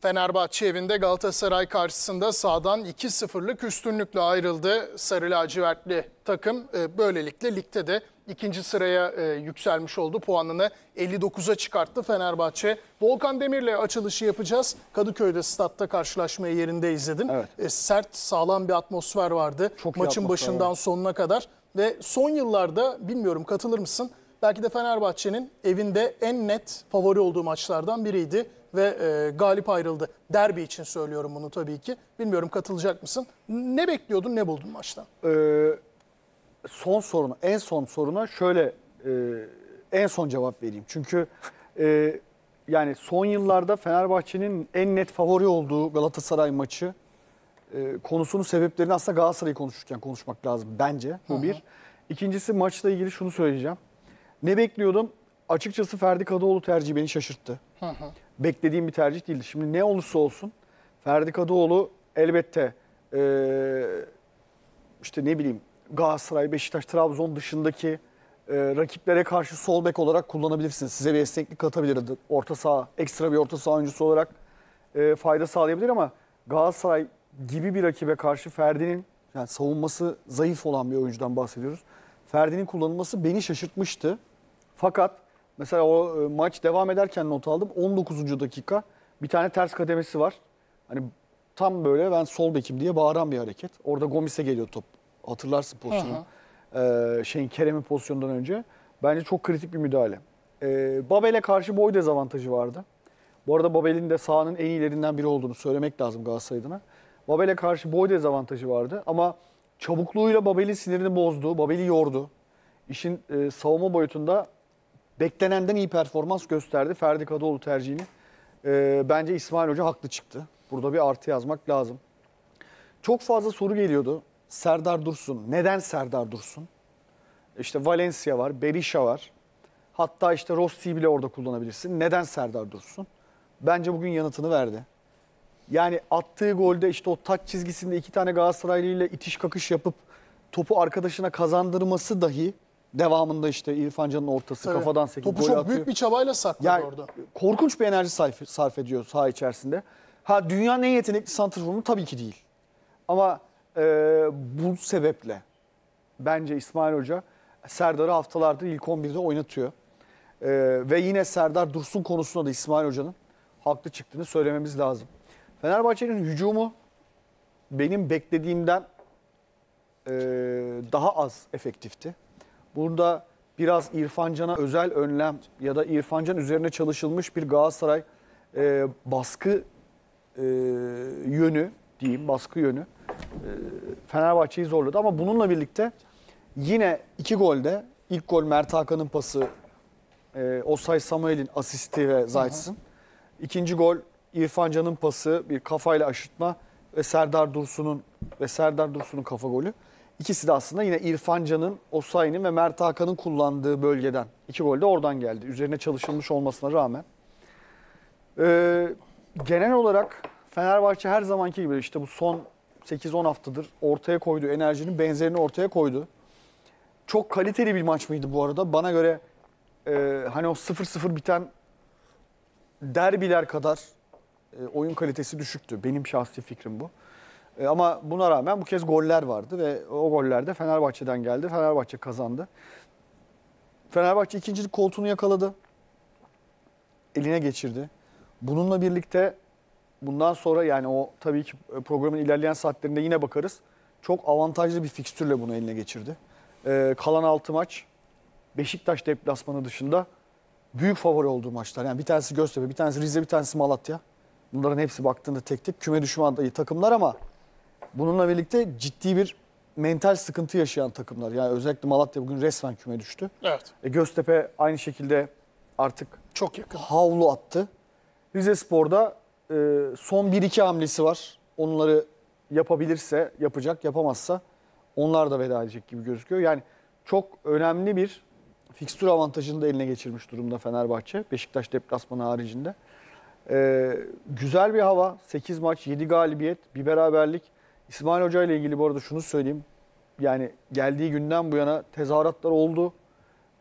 Fenerbahçe evinde Galatasaray karşısında sağdan 2-0'lık üstünlükle ayrıldı. Sarı lacivertli takım e, böylelikle ligde de ikinci sıraya e, yükselmiş oldu. Puanını 59'a çıkarttı Fenerbahçe. Volkan Demir'le açılışı yapacağız. Kadıköy'de statta karşılaşmayı yerinde izledin. Evet. E, sert, sağlam bir atmosfer vardı. Çok Maçın başından var. sonuna kadar. Ve son yıllarda bilmiyorum katılır mısın? belki de Fenerbahçe'nin evinde en net favori olduğu maçlardan biriydi ve e, galip ayrıldı. Derbi için söylüyorum bunu tabii ki. Bilmiyorum katılacak mısın? Ne bekliyordun, ne buldun maçtan? Ee, son soruna, en son soruna şöyle e, en son cevap vereyim. Çünkü e, yani son yıllarda Fenerbahçe'nin en net favori olduğu Galatasaray maçı e, konusunun sebeplerini aslında Galatasaray'ı konuşurken konuşmak lazım bence. Bu bir. İkincisi maçla ilgili şunu söyleyeceğim. Ne bekliyordum? Açıkçası Ferdi Kadıoğlu tercihi beni şaşırttı. Hı hı. Beklediğim bir tercih değildi. Şimdi ne olursa olsun Ferdi Kadıoğlu elbette ee, işte ne bileyim Galatasaray, Beşiktaş, Trabzon dışındaki e, rakiplere karşı sol bek olarak kullanabilirsiniz. Size bir esneklik katabilir. Orta saha, ekstra bir orta saha oyuncusu olarak e, fayda sağlayabilir ama Galatasaray gibi bir rakibe karşı Ferdi'nin yani savunması zayıf olan bir oyuncudan bahsediyoruz. Ferdi'nin kullanılması beni şaşırtmıştı. Fakat mesela o e, maç devam ederken not aldım. 19. dakika bir tane ters kademesi var. Hani tam böyle ben sol bekim diye bağıran bir hareket. Orada Gomis'e geliyor top. Hatırlarsın pozisyonu. Ee, şeyin Kerem'in pozisyonundan önce. Bence çok kritik bir müdahale. Ee, Babel'e karşı boy dezavantajı vardı. Bu arada Babel'in de sahanın en iyilerinden biri olduğunu söylemek lazım Galatasaray Babel'e karşı boy dezavantajı vardı ama çabukluğuyla Babel'in sinirini bozdu, Babel'i yordu. İşin e, savunma boyutunda Beklenenden iyi performans gösterdi Ferdi Kadıoğlu tercihini. E, bence İsmail Hoca haklı çıktı. Burada bir artı yazmak lazım. Çok fazla soru geliyordu. Serdar Dursun. Neden Serdar Dursun? İşte Valencia var, Berisha var. Hatta işte Rossi'yi bile orada kullanabilirsin. Neden Serdar Dursun? Bence bugün yanıtını verdi. Yani attığı golde işte o taç çizgisinde iki tane Galatasaraylı ile itiş kakış yapıp topu arkadaşına kazandırması dahi Devamında işte İrfan Can'ın ortası Tabii. kafadan sekiyor. Topu çok atıyor. büyük bir çabayla sakladı yani, orada. Korkunç bir enerji sarf, sarf ediyor saha içerisinde. Ha dünyanın en yetenekli santrfor Tabii ki değil. Ama e, bu sebeple bence İsmail Hoca Serdar'ı haftalardır ilk 11'de oynatıyor. E, ve yine Serdar Dursun konusunda da İsmail Hoca'nın haklı çıktığını söylememiz lazım. Fenerbahçe'nin hücumu benim beklediğimden e, daha az efektifti. Burada biraz İrfancan'a özel önlem ya da İrfancan üzerine çalışılmış bir Galatasaray e, baskı e, yönü diyeyim baskı yönü e, Fenerbahçe'yi zorladı ama bununla birlikte yine iki golde ilk gol Mert Hakan'ın pası e, Osay Samuel'in asisti ve Zayt'sın. İkinci gol İrfancan'ın pası bir kafayla aşırtma ve Serdar Dursun'un ve Serdar Dursun'un kafa golü. İkisi de aslında yine İrfan Can'ın, Osayi'nin ve Mert Hakan'ın kullandığı bölgeden. İki gol de oradan geldi. Üzerine çalışılmış olmasına rağmen. Ee, genel olarak Fenerbahçe her zamanki gibi işte bu son 8-10 haftadır ortaya koyduğu enerjinin benzerini ortaya koydu. Çok kaliteli bir maç mıydı bu arada? Bana göre e, hani o 0-0 biten derbiler kadar e, oyun kalitesi düşüktü. Benim şahsi fikrim bu. E, ama buna rağmen bu kez goller vardı ve o goller de Fenerbahçe'den geldi. Fenerbahçe kazandı. Fenerbahçe ikincilik koltuğunu yakaladı. Eline geçirdi. Bununla birlikte bundan sonra yani o tabii ki programın ilerleyen saatlerinde yine bakarız. Çok avantajlı bir fikstürle bunu eline geçirdi. Ee, kalan 6 maç Beşiktaş deplasmanı dışında büyük favori olduğu maçlar. Yani bir tanesi Göztepe, bir tanesi Rize, bir tanesi Malatya. Bunların hepsi baktığında tek tek küme düşme adayı takımlar ama Bununla birlikte ciddi bir mental sıkıntı yaşayan takımlar. Yani özellikle Malatya bugün resmen küme düştü. Evet. E, Göztepe aynı şekilde artık çok yakın. Havlu attı. Rize Spor'da e, son 1-2 hamlesi var. Onları yapabilirse yapacak, yapamazsa onlar da veda edecek gibi gözüküyor. Yani çok önemli bir fikstür avantajını da eline geçirmiş durumda Fenerbahçe. Beşiktaş deplasmanı haricinde. Ee, güzel bir hava. 8 maç, 7 galibiyet, bir beraberlik. İsmail Hoca ile ilgili bu arada şunu söyleyeyim. Yani geldiği günden bu yana tezahüratlar oldu.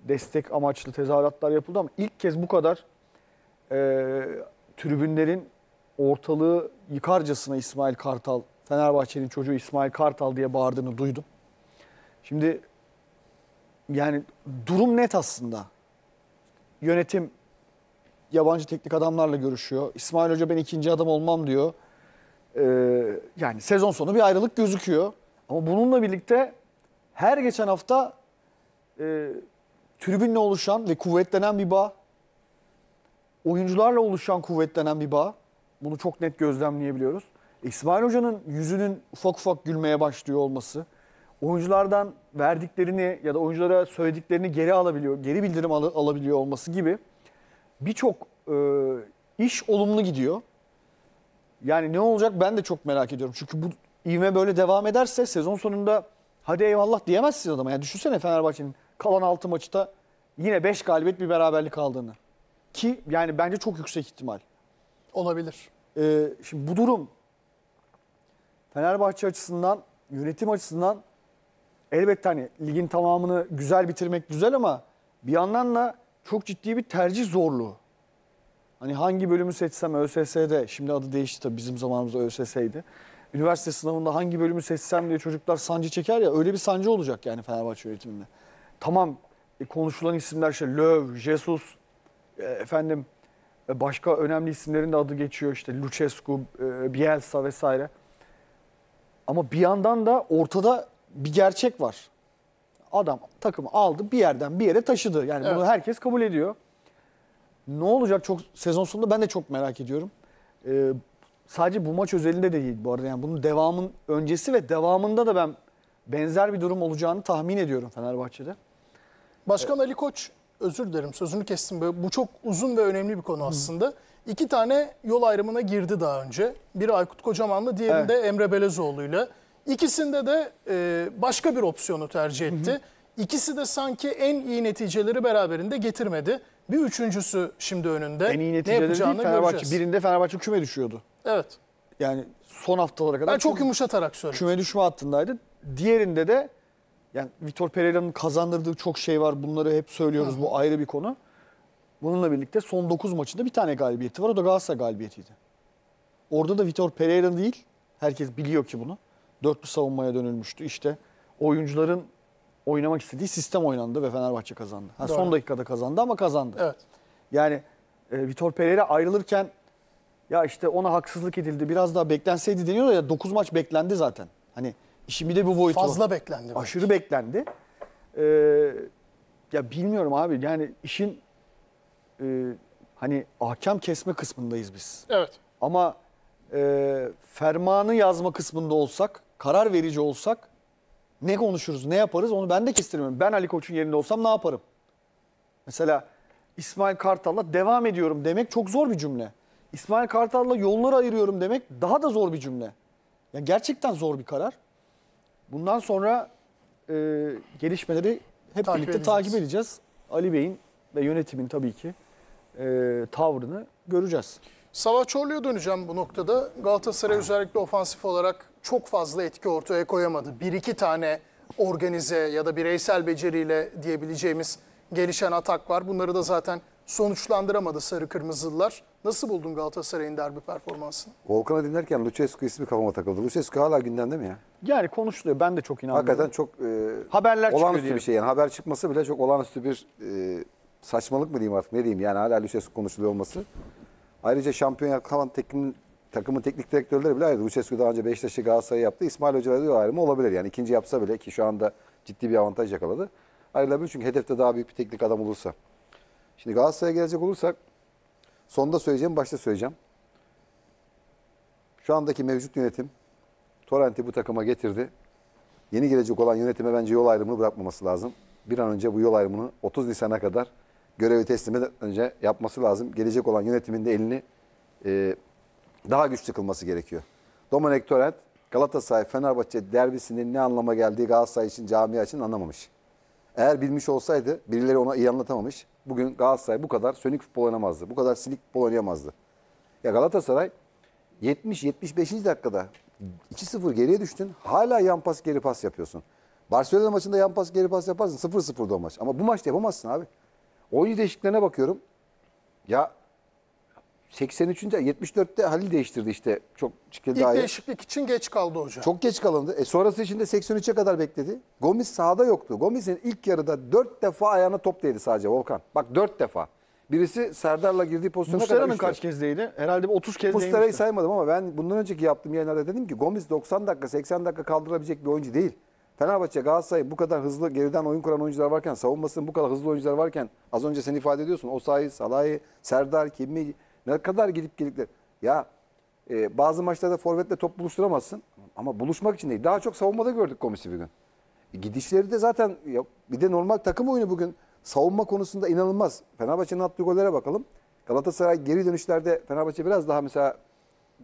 Destek amaçlı tezahüratlar yapıldı ama ilk kez bu kadar e, tribünlerin ortalığı yıkarcasına İsmail Kartal, Fenerbahçe'nin çocuğu İsmail Kartal diye bağırdığını duydum. Şimdi yani durum net aslında. Yönetim yabancı teknik adamlarla görüşüyor. İsmail Hoca ben ikinci adam olmam diyor. Ee, yani sezon sonu bir ayrılık gözüküyor. Ama bununla birlikte her geçen hafta e, tribünle oluşan ve kuvvetlenen bir bağ, oyuncularla oluşan kuvvetlenen bir bağ. Bunu çok net gözlemleyebiliyoruz. İsmail Hoca'nın yüzünün ufak ufak gülmeye başlıyor olması, oyunculardan verdiklerini ya da oyunculara söylediklerini geri alabiliyor, geri bildirim al- alabiliyor olması gibi birçok e, iş olumlu gidiyor. Yani ne olacak ben de çok merak ediyorum. Çünkü bu ivme böyle devam ederse sezon sonunda hadi eyvallah diyemezsin adama. Yani düşünsene Fenerbahçe'nin kalan 6 maçta yine 5 galibiyet bir beraberlik aldığını. Ki yani bence çok yüksek ihtimal. Olabilir. Ee, şimdi bu durum Fenerbahçe açısından, yönetim açısından elbette hani ligin tamamını güzel bitirmek güzel ama bir yandan da çok ciddi bir tercih zorluğu. Hani hangi bölümü seçsem ÖSS'de, şimdi adı değişti tabii bizim zamanımızda ÖSS'ydi. Üniversite sınavında hangi bölümü seçsem diye çocuklar sancı çeker ya öyle bir sancı olacak yani Fenerbahçe öğretiminde. Tamam e, konuşulan isimler işte Löw, Jesus, e, efendim e, başka önemli isimlerin de adı geçiyor işte Lucescu, e, Bielsa vesaire. Ama bir yandan da ortada bir gerçek var. Adam takımı aldı bir yerden bir yere taşıdı. Yani evet. bunu herkes kabul ediyor. Ne olacak çok sezon sonunda ben de çok merak ediyorum. Ee, sadece bu maç özelinde de değil bu arada. Yani bunun devamın öncesi ve devamında da ben benzer bir durum olacağını tahmin ediyorum Fenerbahçe'de. Başkan evet. Ali Koç özür dilerim sözünü kestim. Bu çok uzun ve önemli bir konu aslında. Hı. İki tane yol ayrımına girdi daha önce. Biri Aykut Kocaman'la diğerinde evet. Emre Belezoğlu'yla. İkisinde de e, başka bir opsiyonu tercih etti. Hı hı. İkisi de sanki en iyi neticeleri beraberinde getirmedi. Bir üçüncüsü şimdi önünde. En iyi neticeleri ne yapacağını değil, Fenerbahçe, göreceğiz. birinde Fenerbahçe küme düşüyordu. Evet. Yani son haftalara kadar. Ben çok yumuşatarak söyledim. Küme düşme hattındaydı. Diğerinde de yani Vitor Pereira'nın kazandırdığı çok şey var. Bunları hep söylüyoruz. Hı. Bu ayrı bir konu. Bununla birlikte son 9 maçında bir tane galibiyeti var. O da Galatasaray galibiyetiydi. Orada da Vitor Pereira değil. Herkes biliyor ki bunu. Dörtlü savunmaya dönülmüştü. İşte oyuncuların oynamak istediği sistem oynandı ve Fenerbahçe kazandı. Ha, son dakikada kazandı ama kazandı. Evet. Yani e, Vitor Pereira ayrılırken ya işte ona haksızlık edildi biraz daha beklenseydi deniyor ya 9 maç beklendi zaten. Hani işin bir de bu boyutu. Fazla var. beklendi. Belki. Aşırı beklendi. Ee, ya bilmiyorum abi yani işin e, hani hakem kesme kısmındayız biz. Evet. Ama e, fermanı yazma kısmında olsak, karar verici olsak ne konuşuruz, ne yaparız onu ben de kestirmiyorum. Ben Ali Koç'un yerinde olsam ne yaparım? Mesela İsmail Kartal'la devam ediyorum demek çok zor bir cümle. İsmail Kartal'la yolları ayırıyorum demek daha da zor bir cümle. Yani gerçekten zor bir karar. Bundan sonra e, gelişmeleri hep takip birlikte edeceğiz. takip edeceğiz. Ali Bey'in ve yönetimin tabii ki e, tavrını göreceğiz. Savaşçıoğlu'ya döneceğim bu noktada. Galatasaray özellikle ofansif olarak çok fazla etki ortaya koyamadı. Bir iki tane organize ya da bireysel beceriyle diyebileceğimiz gelişen atak var. Bunları da zaten sonuçlandıramadı Sarı Kırmızılılar. Nasıl buldun Galatasaray'ın derbi performansını? Volkan'ı dinlerken Lucescu ismi kafama takıldı. Lucescu hala gündemde mi ya? Yani konuşuluyor. Ben de çok inanmıyorum. Hakikaten çok e, haberler olağanüstü diye. bir şey. Yani haber çıkması bile çok olağanüstü bir e, saçmalık mı diyeyim artık ne diyeyim. Yani hala Lucescu konuşuluyor olması. Ayrıca şampiyon kalan teknik, takımın teknik direktörleri bile ayrı. Lucescu daha önce Beşiktaş'ı Galatasaray'ı yaptı. İsmail Hoca'da diyor ayrımı olabilir. Yani ikinci yapsa bile ki şu anda ciddi bir avantaj yakaladı. Ayrılabilir çünkü hedefte daha büyük bir teknik adam olursa. Şimdi Galatasaray'a gelecek olursak sonda söyleyeceğim, başta söyleyeceğim. Şu andaki mevcut yönetim Torrent'i bu takıma getirdi. Yeni gelecek olan yönetime bence yol ayrımını bırakmaması lazım. Bir an önce bu yol ayrımını 30 Nisan'a kadar görevi teslim önce yapması lazım. Gelecek olan yönetimin de elini e, daha güçlü kılması gerekiyor. Domenek Torrent Galatasaray Fenerbahçe derbisinin ne anlama geldiği Galatasaray için camia için anlamamış. Eğer bilmiş olsaydı birileri ona iyi anlatamamış. Bugün Galatasaray bu kadar sönük futbol oynamazdı. Bu kadar silik futbol oynayamazdı. Ya Galatasaray 70-75. dakikada 2-0 geriye düştün. Hala yan pas geri pas yapıyorsun. Barcelona maçında yan pas geri pas yaparsın. 0-0'da o maç. Ama bu maçta yapamazsın abi. Oyuncu değişikliklerine bakıyorum. Ya 83. 74'te Halil değiştirdi işte çok İlk daha değişiklik için geç kaldı hoca. Çok geç kalındı. E sonrası için de 83'e kadar bekledi. Gomis sahada yoktu. Gomis'in ilk yarıda 4 defa ayağına top değdi sadece Volkan. Bak 4 defa. Birisi Serdar'la girdiği pozisyona Muslera'nın kadar kaç kez değdi? Herhalde 30 kez değdi. Mustera'yı saymadım ama ben bundan önceki yaptığım yayınlarda dedim ki Gomis 90 dakika 80 dakika kaldırabilecek bir oyuncu değil. Fenerbahçe Galatasaray bu kadar hızlı geriden oyun kuran oyuncular varken savunmasının bu kadar hızlı oyuncular varken az önce sen ifade ediyorsun Osayi, Salahi, Serdar, Kimi ne kadar gidip gelikler. Ya e, bazı maçlarda forvetle top buluşturamazsın ama buluşmak için değil. Daha çok savunmada gördük komisi bir gün. E, gidişleri de zaten ya, bir de normal takım oyunu bugün savunma konusunda inanılmaz. Fenerbahçe'nin attığı gollere bakalım. Galatasaray geri dönüşlerde Fenerbahçe biraz daha mesela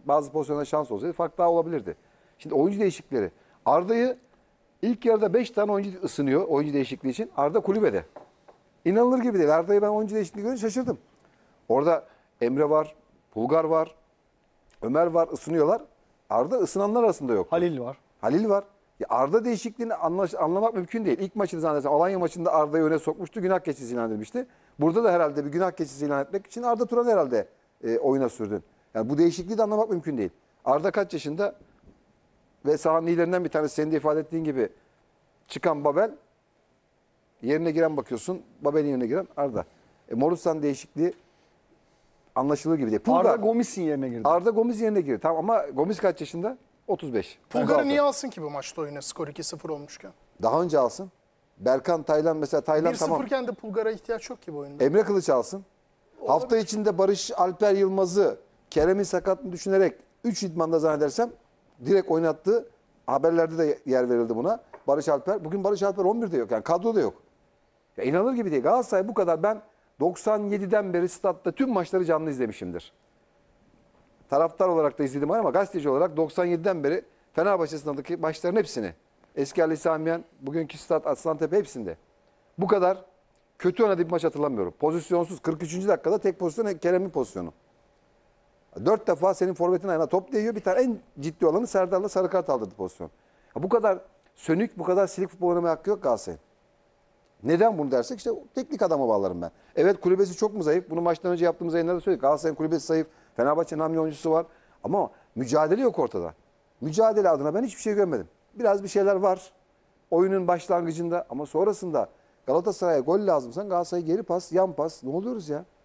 bazı pozisyonlarda şans olsaydı fark daha olabilirdi. Şimdi oyuncu değişikleri. Arda'yı İlk yarıda 5 tane oyuncu ısınıyor oyuncu değişikliği için. Arda kulübede. İnanılır gibi değil. Arda'yı ben oyuncu değişikliği görünce şaşırdım. Orada Emre var, Bulgar var, Ömer var ısınıyorlar. Arda ısınanlar arasında yok. Halil var. Halil var. Ya Arda değişikliğini anlaş, anlamak mümkün değil. İlk maçını zannedersen Alanya maçında Arda'yı öne sokmuştu. Günah keçisi ilan edilmişti. Burada da herhalde bir günah keçisi ilan etmek için Arda Turan herhalde e, oyuna sürdün. Yani bu değişikliği de anlamak mümkün değil. Arda kaç yaşında? ve sahanın ilerinden bir tanesi senin de ifade ettiğin gibi çıkan Babel yerine giren bakıyorsun. Babel'in yerine giren Arda. E, Morutsan değişikliği anlaşılır gibi değil. Pulga Arda Gomis'in yerine girdi. Arda Gomis yerine girdi. Tamam ama Gomis kaç yaşında? 35. Pulgar'ı niye alsın ki bu maçta oyuna skor 2-0 olmuşken? Daha önce alsın. Berkan, Taylan mesela Taylan 1-0 tamam. de Pulgar'a ihtiyaç yok ki bu oyunda. Emre Kılıç alsın. Olur. Hafta içinde Barış Alper Yılmaz'ı, Kerem'in sakatını düşünerek 3 idmanda zannedersem direkt oynattı. Haberlerde de yer verildi buna. Barış Alper. Bugün Barış Alper 11'de yok. Yani kadroda yok. Ya inanılır gibi değil. Galatasaray bu kadar ben 97'den beri statta tüm maçları canlı izlemişimdir. Taraftar olarak da izledim ama gazeteci olarak 97'den beri Fenerbahçe sınavındaki maçların hepsini. Eski Ali Samiyen, bugünkü Stat Aslantepe hepsinde. Bu kadar kötü oynadığı bir maç hatırlamıyorum. Pozisyonsuz 43. dakikada tek pozisyon Kerem'in pozisyonu. Dört defa senin forvetin ayağına top değiyor. Bir tane en ciddi olanı Serdar'la sarı kart aldırdı pozisyon. Ya bu kadar sönük, bu kadar silik futbol oynamaya hakkı yok Galatasaray'ın. Neden bunu dersek işte teknik adama bağlarım ben. Evet kulübesi çok mu zayıf? Bunu maçtan önce yaptığımız yayınlarda söyledik. Galatasaray'ın kulübesi zayıf. Fenerbahçe'nin hamle oyuncusu var. Ama mücadele yok ortada. Mücadele adına ben hiçbir şey görmedim. Biraz bir şeyler var. Oyunun başlangıcında ama sonrasında Galatasaray'a gol lazımsan Galatasaray'a geri pas, yan pas. Ne oluyoruz ya?